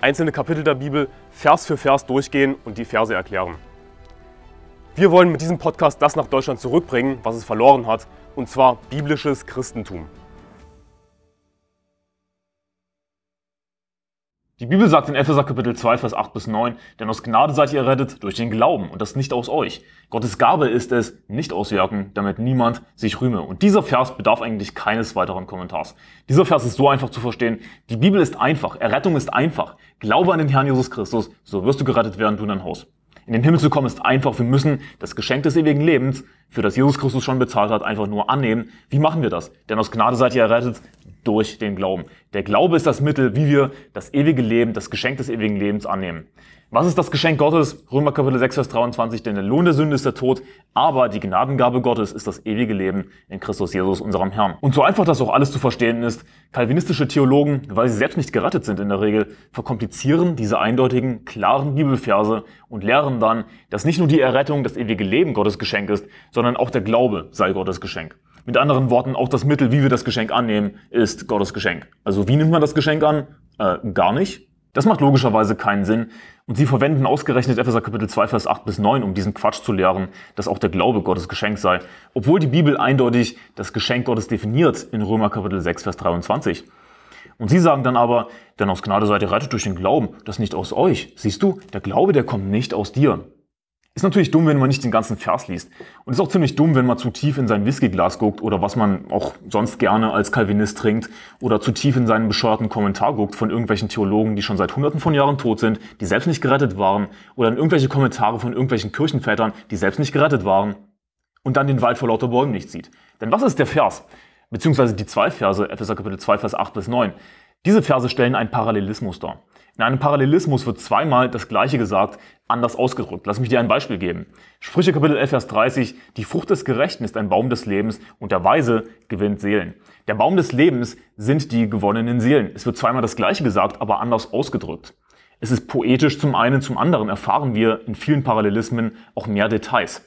einzelne Kapitel der Bibel Vers für Vers durchgehen und die Verse erklären. Wir wollen mit diesem Podcast das nach Deutschland zurückbringen, was es verloren hat, und zwar biblisches Christentum. Die Bibel sagt in Epheser Kapitel 2, Vers 8 bis 9, denn aus Gnade seid ihr errettet durch den Glauben und das nicht aus euch. Gottes Gabe ist es, nicht aus damit niemand sich rühme. Und dieser Vers bedarf eigentlich keines weiteren Kommentars. Dieser Vers ist so einfach zu verstehen. Die Bibel ist einfach, Errettung ist einfach. Glaube an den Herrn Jesus Christus, so wirst du gerettet werden, du in dein Haus. In den Himmel zu kommen ist einfach. Wir müssen das Geschenk des ewigen Lebens, für das Jesus Christus schon bezahlt hat, einfach nur annehmen. Wie machen wir das? Denn aus Gnade seid ihr errettet durch den Glauben. Der Glaube ist das Mittel, wie wir das ewige Leben, das Geschenk des ewigen Lebens annehmen. Was ist das Geschenk Gottes? Römer Kapitel 6, Vers 23, denn der Lohn der Sünde ist der Tod, aber die Gnadengabe Gottes ist das ewige Leben in Christus Jesus, unserem Herrn. Und so einfach das auch alles zu verstehen ist, kalvinistische Theologen, weil sie selbst nicht gerettet sind in der Regel, verkomplizieren diese eindeutigen, klaren Bibelverse und lehren dann, dass nicht nur die Errettung das ewige Leben Gottes Geschenk ist, sondern auch der Glaube sei Gottes Geschenk. Mit anderen Worten, auch das Mittel, wie wir das Geschenk annehmen, ist Gottes Geschenk. Also wie nimmt man das Geschenk an? Äh, gar nicht. Das macht logischerweise keinen Sinn. Und sie verwenden ausgerechnet Epheser Kapitel 2, Vers 8 bis 9, um diesen Quatsch zu lehren, dass auch der Glaube Gottes Geschenk sei. Obwohl die Bibel eindeutig das Geschenk Gottes definiert in Römer Kapitel 6, Vers 23. Und sie sagen dann aber, denn aus Gnade seid ihr rettet durch den Glauben, das nicht aus euch. Siehst du, der Glaube, der kommt nicht aus dir. Ist natürlich dumm, wenn man nicht den ganzen Vers liest. Und ist auch ziemlich dumm, wenn man zu tief in sein Whiskyglas guckt oder was man auch sonst gerne als Calvinist trinkt oder zu tief in seinen bescheuerten Kommentar guckt von irgendwelchen Theologen, die schon seit hunderten von Jahren tot sind, die selbst nicht gerettet waren oder in irgendwelche Kommentare von irgendwelchen Kirchenvätern, die selbst nicht gerettet waren und dann den Wald vor lauter Bäumen nicht sieht. Denn was ist der Vers? Beziehungsweise die zwei Verse, Epheser Kapitel 2, Vers 8 bis 9. Diese Verse stellen einen Parallelismus dar. In einem Parallelismus wird zweimal das Gleiche gesagt, anders ausgedrückt. Lass mich dir ein Beispiel geben. Sprüche Kapitel 11, Vers 30. Die Frucht des Gerechten ist ein Baum des Lebens und der Weise gewinnt Seelen. Der Baum des Lebens sind die gewonnenen Seelen. Es wird zweimal das Gleiche gesagt, aber anders ausgedrückt. Es ist poetisch zum einen, zum anderen erfahren wir in vielen Parallelismen auch mehr Details.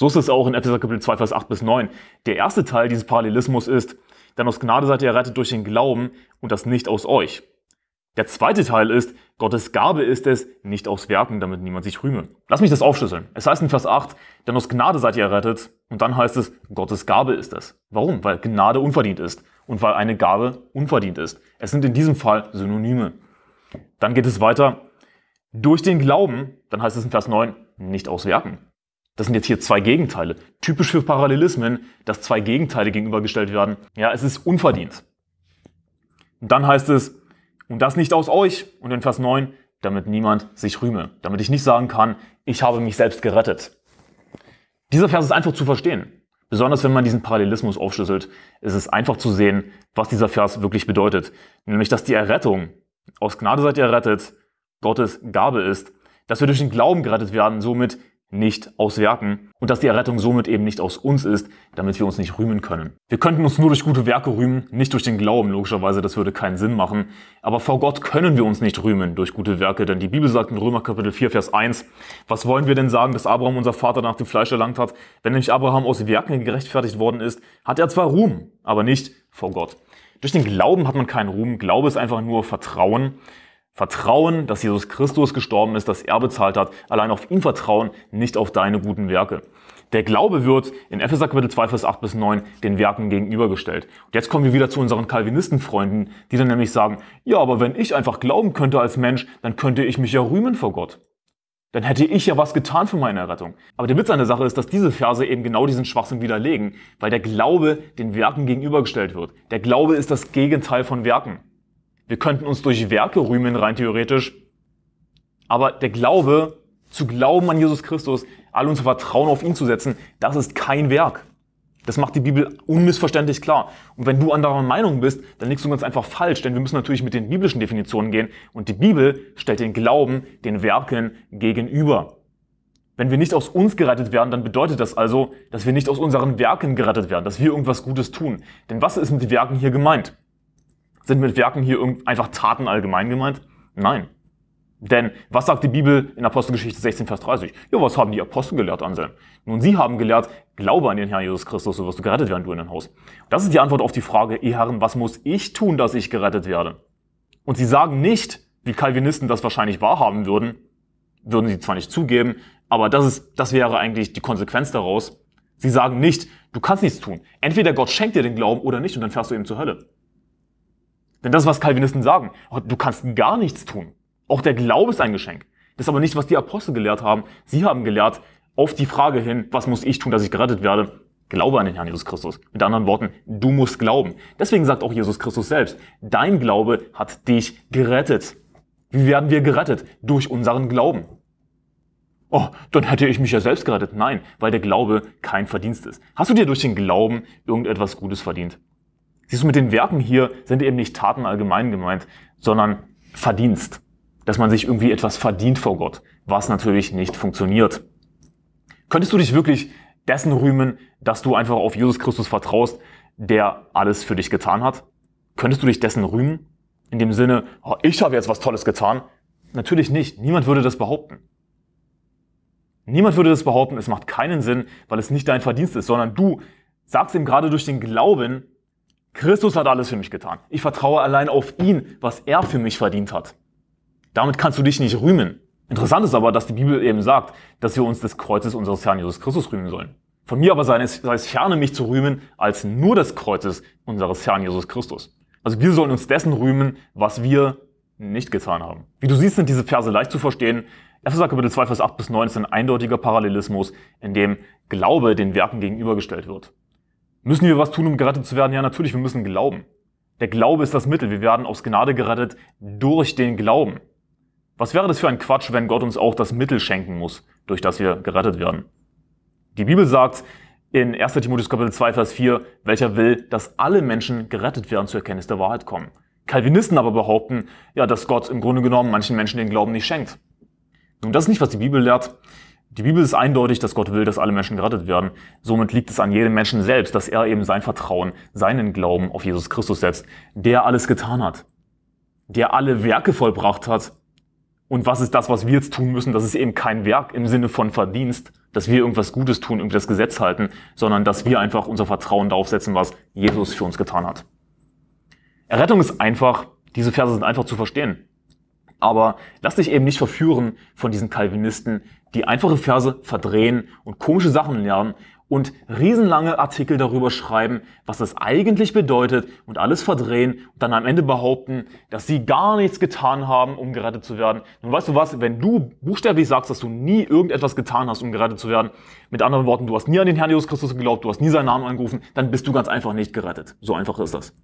So ist es auch in Epheser Kapitel 2, Vers 8 bis 9. Der erste Teil dieses Parallelismus ist, denn aus Gnade seid ihr errettet durch den Glauben und das nicht aus euch. Der zweite Teil ist, Gottes Gabe ist es, nicht aus Werken, damit niemand sich rühme. Lass mich das aufschlüsseln. Es heißt in Vers 8, denn aus Gnade seid ihr errettet und dann heißt es, Gottes Gabe ist es. Warum? Weil Gnade unverdient ist und weil eine Gabe unverdient ist. Es sind in diesem Fall Synonyme. Dann geht es weiter. Durch den Glauben, dann heißt es in Vers 9, nicht aus Werken. Das sind jetzt hier zwei Gegenteile. Typisch für Parallelismen, dass zwei Gegenteile gegenübergestellt werden. Ja, es ist unverdient. Und dann heißt es, und das nicht aus euch. Und in Vers 9, damit niemand sich rühme. Damit ich nicht sagen kann, ich habe mich selbst gerettet. Dieser Vers ist einfach zu verstehen. Besonders wenn man diesen Parallelismus aufschlüsselt, ist es einfach zu sehen, was dieser Vers wirklich bedeutet. Nämlich, dass die Errettung, aus Gnade seid ihr errettet, Gottes Gabe ist, dass wir durch den Glauben gerettet werden, somit nicht aus Werken und dass die Errettung somit eben nicht aus uns ist, damit wir uns nicht rühmen können. Wir könnten uns nur durch gute Werke rühmen, nicht durch den Glauben, logischerweise, das würde keinen Sinn machen. Aber vor Gott können wir uns nicht rühmen durch gute Werke, denn die Bibel sagt in Römer Kapitel 4, Vers 1, was wollen wir denn sagen, dass Abraham, unser Vater, nach dem Fleisch erlangt hat? Wenn nämlich Abraham aus Werken gerechtfertigt worden ist, hat er zwar Ruhm, aber nicht vor Gott. Durch den Glauben hat man keinen Ruhm. Glaube ist einfach nur Vertrauen. Vertrauen, dass Jesus Christus gestorben ist, dass er bezahlt hat, allein auf ihn vertrauen, nicht auf deine guten Werke. Der Glaube wird in Epheser Kapitel 2, Vers 8 bis 9 den Werken gegenübergestellt. Und jetzt kommen wir wieder zu unseren Calvinistenfreunden, die dann nämlich sagen, ja, aber wenn ich einfach glauben könnte als Mensch, dann könnte ich mich ja rühmen vor Gott. Dann hätte ich ja was getan für meine Errettung. Aber der Witz an der Sache ist, dass diese Verse eben genau diesen Schwachsinn widerlegen, weil der Glaube den Werken gegenübergestellt wird. Der Glaube ist das Gegenteil von Werken. Wir könnten uns durch Werke rühmen, rein theoretisch. Aber der Glaube, zu glauben an Jesus Christus, all unser Vertrauen auf ihn zu setzen, das ist kein Werk. Das macht die Bibel unmissverständlich klar. Und wenn du anderer Meinung bist, dann liegst du ganz einfach falsch, denn wir müssen natürlich mit den biblischen Definitionen gehen und die Bibel stellt den Glauben den Werken gegenüber. Wenn wir nicht aus uns gerettet werden, dann bedeutet das also, dass wir nicht aus unseren Werken gerettet werden, dass wir irgendwas Gutes tun. Denn was ist mit den Werken hier gemeint? Sind mit Werken hier einfach Taten allgemein gemeint? Nein. Denn was sagt die Bibel in Apostelgeschichte 16, Vers 30? Ja, was haben die Apostel gelehrt, Anselm? Nun, sie haben gelehrt, glaube an den Herrn Jesus Christus, so wirst du gerettet werden, du in dein Haus. Das ist die Antwort auf die Frage, ihr Herren, was muss ich tun, dass ich gerettet werde? Und sie sagen nicht, wie Calvinisten das wahrscheinlich wahrhaben würden, würden sie zwar nicht zugeben, aber das ist, das wäre eigentlich die Konsequenz daraus. Sie sagen nicht, du kannst nichts tun. Entweder Gott schenkt dir den Glauben oder nicht und dann fährst du eben zur Hölle. Denn das ist, was Calvinisten sagen. Oh, du kannst gar nichts tun. Auch der Glaube ist ein Geschenk. Das ist aber nicht, was die Apostel gelehrt haben. Sie haben gelehrt, auf die Frage hin, was muss ich tun, dass ich gerettet werde? Glaube an den Herrn Jesus Christus. Mit anderen Worten, du musst glauben. Deswegen sagt auch Jesus Christus selbst, dein Glaube hat dich gerettet. Wie werden wir gerettet? Durch unseren Glauben. Oh, dann hätte ich mich ja selbst gerettet. Nein, weil der Glaube kein Verdienst ist. Hast du dir durch den Glauben irgendetwas Gutes verdient? Siehst du, mit den Werken hier sind eben nicht Taten allgemein gemeint, sondern Verdienst. Dass man sich irgendwie etwas verdient vor Gott, was natürlich nicht funktioniert. Könntest du dich wirklich dessen rühmen, dass du einfach auf Jesus Christus vertraust, der alles für dich getan hat? Könntest du dich dessen rühmen? In dem Sinne, oh, ich habe jetzt was Tolles getan. Natürlich nicht. Niemand würde das behaupten. Niemand würde das behaupten. Es macht keinen Sinn, weil es nicht dein Verdienst ist, sondern du sagst ihm gerade durch den Glauben, Christus hat alles für mich getan. Ich vertraue allein auf ihn, was er für mich verdient hat. Damit kannst du dich nicht rühmen. Interessant ist aber, dass die Bibel eben sagt, dass wir uns des Kreuzes unseres Herrn Jesus Christus rühmen sollen. Von mir aber sei es, sei es ferne, mich zu rühmen, als nur des Kreuzes unseres Herrn Jesus Christus. Also wir sollen uns dessen rühmen, was wir nicht getan haben. Wie du siehst, sind diese Verse leicht zu verstehen. Epheser Kapitel 2, Vers 8 bis 9 ist ein eindeutiger Parallelismus, in dem Glaube den Werken gegenübergestellt wird. Müssen wir was tun, um gerettet zu werden? Ja, natürlich, wir müssen glauben. Der Glaube ist das Mittel. Wir werden aus Gnade gerettet durch den Glauben. Was wäre das für ein Quatsch, wenn Gott uns auch das Mittel schenken muss, durch das wir gerettet werden? Die Bibel sagt in 1 Timotheus Kapitel 2, Vers 4, welcher will, dass alle Menschen gerettet werden, zur Erkenntnis der Wahrheit kommen. Calvinisten aber behaupten, ja, dass Gott im Grunde genommen manchen Menschen den Glauben nicht schenkt. Nun, das ist nicht, was die Bibel lehrt. Die Bibel ist eindeutig, dass Gott will, dass alle Menschen gerettet werden. Somit liegt es an jedem Menschen selbst, dass er eben sein Vertrauen, seinen Glauben auf Jesus Christus setzt, der alles getan hat, der alle Werke vollbracht hat. Und was ist das, was wir jetzt tun müssen? Das ist eben kein Werk im Sinne von Verdienst, dass wir irgendwas Gutes tun, irgendwie das Gesetz halten, sondern dass wir einfach unser Vertrauen darauf setzen, was Jesus für uns getan hat. Errettung ist einfach, diese Verse sind einfach zu verstehen. Aber lass dich eben nicht verführen von diesen Calvinisten, die einfache Verse verdrehen und komische Sachen lernen und riesenlange Artikel darüber schreiben, was das eigentlich bedeutet und alles verdrehen und dann am Ende behaupten, dass sie gar nichts getan haben, um gerettet zu werden. Nun weißt du was, wenn du buchstäblich sagst, dass du nie irgendetwas getan hast, um gerettet zu werden, mit anderen Worten, du hast nie an den Herrn Jesus Christus geglaubt, du hast nie seinen Namen angerufen, dann bist du ganz einfach nicht gerettet. So einfach ist das.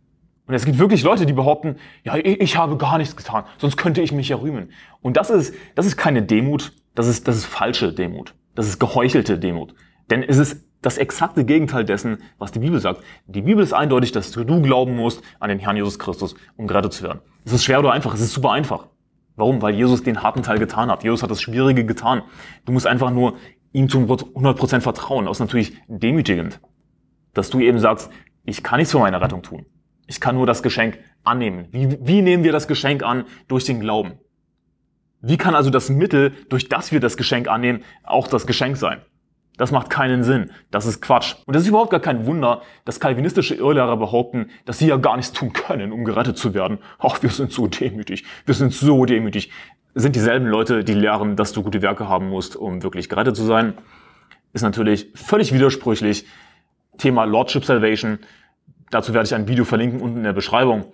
Und es gibt wirklich Leute, die behaupten, ja, ich, habe gar nichts getan, sonst könnte ich mich ja rühmen. Und das ist, das ist keine Demut, das ist, das ist falsche Demut. Das ist geheuchelte Demut. Denn es ist das exakte Gegenteil dessen, was die Bibel sagt. Die Bibel ist eindeutig, dass du glauben musst an den Herrn Jesus Christus, um gerettet zu werden. Es ist schwer oder einfach? Es ist super einfach. Warum? Weil Jesus den harten Teil getan hat. Jesus hat das Schwierige getan. Du musst einfach nur ihm zu 100% vertrauen. Das ist natürlich demütigend, dass du eben sagst, ich kann nichts für meine Rettung tun. Ich kann nur das Geschenk annehmen. Wie, wie nehmen wir das Geschenk an? Durch den Glauben. Wie kann also das Mittel, durch das wir das Geschenk annehmen, auch das Geschenk sein? Das macht keinen Sinn. Das ist Quatsch. Und es ist überhaupt gar kein Wunder, dass kalvinistische Irrlehrer behaupten, dass sie ja gar nichts tun können, um gerettet zu werden. Ach, wir sind so demütig. Wir sind so demütig. sind dieselben Leute, die lehren, dass du gute Werke haben musst, um wirklich gerettet zu sein. Ist natürlich völlig widersprüchlich. Thema Lordship Salvation. Dazu werde ich ein Video verlinken unten in der Beschreibung.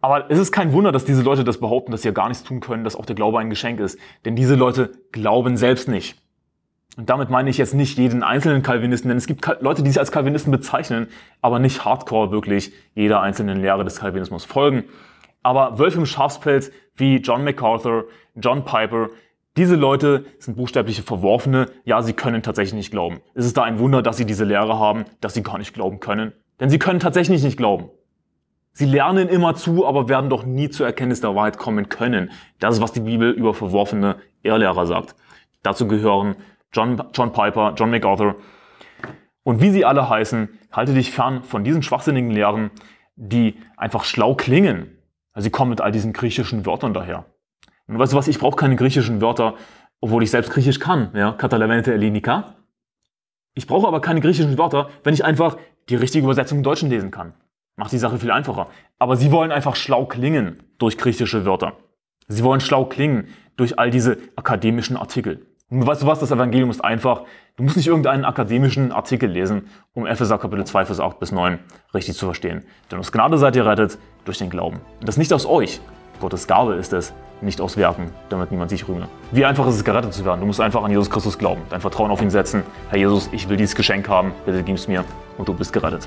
Aber es ist kein Wunder, dass diese Leute das behaupten, dass sie ja gar nichts tun können, dass auch der Glaube ein Geschenk ist. Denn diese Leute glauben selbst nicht. Und damit meine ich jetzt nicht jeden einzelnen Calvinisten, denn es gibt Leute, die sich als Calvinisten bezeichnen, aber nicht hardcore wirklich jeder einzelnen Lehre des Calvinismus folgen. Aber Wölfe im Schafspelz wie John MacArthur, John Piper, diese Leute sind buchstäbliche Verworfene. Ja, sie können tatsächlich nicht glauben. Es Ist da ein Wunder, dass sie diese Lehre haben, dass sie gar nicht glauben können? Denn sie können tatsächlich nicht glauben. Sie lernen immer zu, aber werden doch nie zur Erkenntnis der Wahrheit kommen können. Das ist, was die Bibel über verworfene Irrlehrer sagt. Dazu gehören John, John Piper, John MacArthur und wie sie alle heißen, halte dich fern von diesen schwachsinnigen Lehren, die einfach schlau klingen. Also sie kommen mit all diesen griechischen Wörtern daher. Und weißt du was, ich brauche keine griechischen Wörter, obwohl ich selbst griechisch kann. Ja, Katalavente Ellinica. Ich brauche aber keine griechischen Wörter, wenn ich einfach die richtige Übersetzung im Deutschen lesen kann. Macht die Sache viel einfacher. Aber sie wollen einfach schlau klingen durch griechische Wörter. Sie wollen schlau klingen durch all diese akademischen Artikel. Und weißt du was, das Evangelium ist einfach. Du musst nicht irgendeinen akademischen Artikel lesen, um Epheser Kapitel 2, Vers 8 bis 9 richtig zu verstehen. Denn aus Gnade seid ihr rettet durch den Glauben. Und das nicht aus euch, Gottes Gabe ist es, nicht aus Werken, damit niemand sich rühme. Wie einfach ist es, gerettet zu werden? Du musst einfach an Jesus Christus glauben, dein Vertrauen auf ihn setzen. Herr Jesus, ich will dieses Geschenk haben, bitte gib es mir und du bist gerettet.